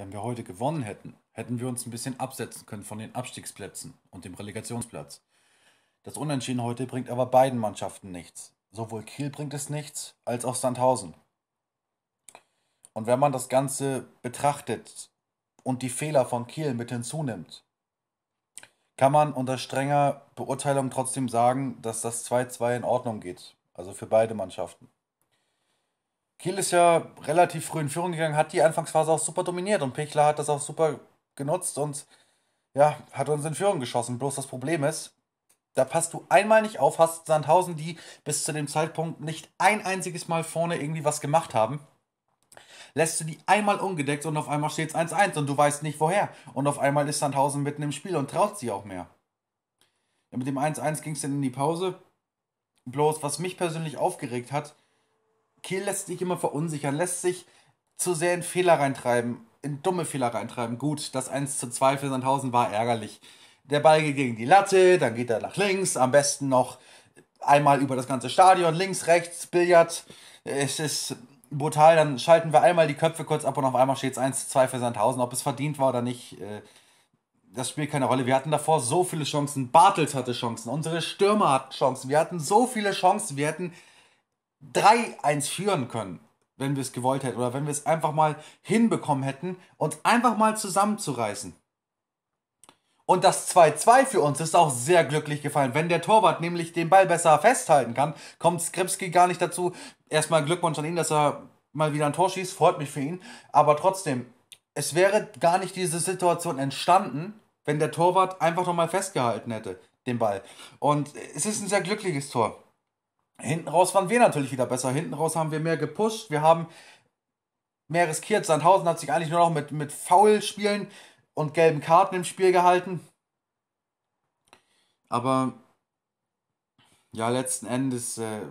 Wenn wir heute gewonnen hätten, hätten wir uns ein bisschen absetzen können von den Abstiegsplätzen und dem Relegationsplatz. Das Unentschieden heute bringt aber beiden Mannschaften nichts. Sowohl Kiel bringt es nichts, als auch Sandhausen. Und wenn man das Ganze betrachtet und die Fehler von Kiel mit hinzunimmt, kann man unter strenger Beurteilung trotzdem sagen, dass das 2-2 in Ordnung geht. Also für beide Mannschaften. Kiel ist ja relativ früh in Führung gegangen, hat die Anfangsphase auch super dominiert und Pichler hat das auch super genutzt und ja, hat uns in Führung geschossen. Bloß das Problem ist, da passt du einmal nicht auf, hast Sandhausen, die bis zu dem Zeitpunkt nicht ein einziges Mal vorne irgendwie was gemacht haben. Lässt du die einmal ungedeckt und auf einmal steht es 1-1 und du weißt nicht woher. Und auf einmal ist Sandhausen mitten im Spiel und traut sie auch mehr. Ja, mit dem 1-1 ging es dann in die Pause. Bloß, was mich persönlich aufgeregt hat, Kiel lässt sich immer verunsichern, lässt sich zu sehr in Fehler reintreiben, in dumme Fehler reintreiben. Gut, das 1 zu 2 für Sandhausen war ärgerlich. Der Ball geht gegen die Latte, dann geht er nach links, am besten noch einmal über das ganze Stadion, links, rechts, Billard. Es ist brutal, dann schalten wir einmal die Köpfe kurz ab und auf einmal steht es 1 zu 2 für Sandhausen. Ob es verdient war oder nicht, äh, das spielt keine Rolle. Wir hatten davor so viele Chancen. Bartels hatte Chancen, unsere Stürmer hatten Chancen. Wir hatten so viele Chancen. Wir hätten 3-1 führen können, wenn wir es gewollt hätten oder wenn wir es einfach mal hinbekommen hätten, uns einfach mal zusammenzureißen. Und das 2-2 für uns ist auch sehr glücklich gefallen. Wenn der Torwart nämlich den Ball besser festhalten kann, kommt Skripski gar nicht dazu. Erstmal Glückwunsch an ihn, dass er mal wieder ein Tor schießt, freut mich für ihn. Aber trotzdem, es wäre gar nicht diese Situation entstanden, wenn der Torwart einfach nochmal festgehalten hätte, den Ball. Und es ist ein sehr glückliches Tor. Hinten raus waren wir natürlich wieder besser. Hinten raus haben wir mehr gepusht. Wir haben mehr riskiert. Sandhausen hat sich eigentlich nur noch mit, mit Foul-Spielen und gelben Karten im Spiel gehalten. Aber ja, letzten Endes äh,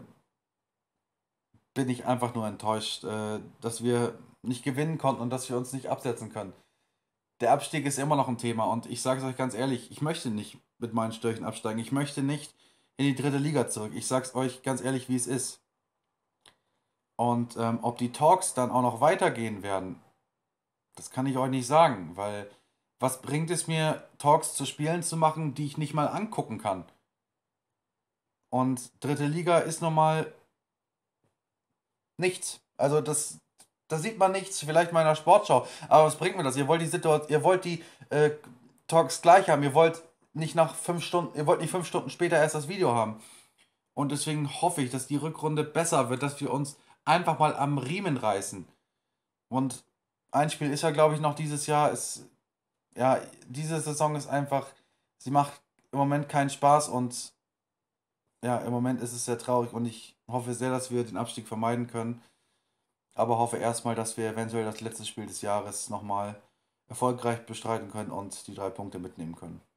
bin ich einfach nur enttäuscht, äh, dass wir nicht gewinnen konnten und dass wir uns nicht absetzen können. Der Abstieg ist immer noch ein Thema und ich sage es euch ganz ehrlich, ich möchte nicht mit meinen Störchen absteigen. Ich möchte nicht in die dritte Liga zurück. Ich sag's euch ganz ehrlich, wie es ist. Und ähm, ob die Talks dann auch noch weitergehen werden, das kann ich euch nicht sagen, weil was bringt es mir, Talks zu Spielen zu machen, die ich nicht mal angucken kann? Und dritte Liga ist normal nichts. Also das, da sieht man nichts, vielleicht mal in der Sportschau. Aber was bringt mir das? Ihr wollt die Situation, ihr wollt die äh, Talks gleich haben, ihr wollt nicht nach fünf Stunden, ihr wollt nicht fünf Stunden später erst das Video haben. Und deswegen hoffe ich, dass die Rückrunde besser wird, dass wir uns einfach mal am Riemen reißen. Und ein Spiel ist ja, glaube ich, noch dieses Jahr. Ist, ja, diese Saison ist einfach, sie macht im Moment keinen Spaß und ja, im Moment ist es sehr traurig und ich hoffe sehr, dass wir den Abstieg vermeiden können. Aber hoffe erstmal, dass wir eventuell das letzte Spiel des Jahres nochmal erfolgreich bestreiten können und die drei Punkte mitnehmen können.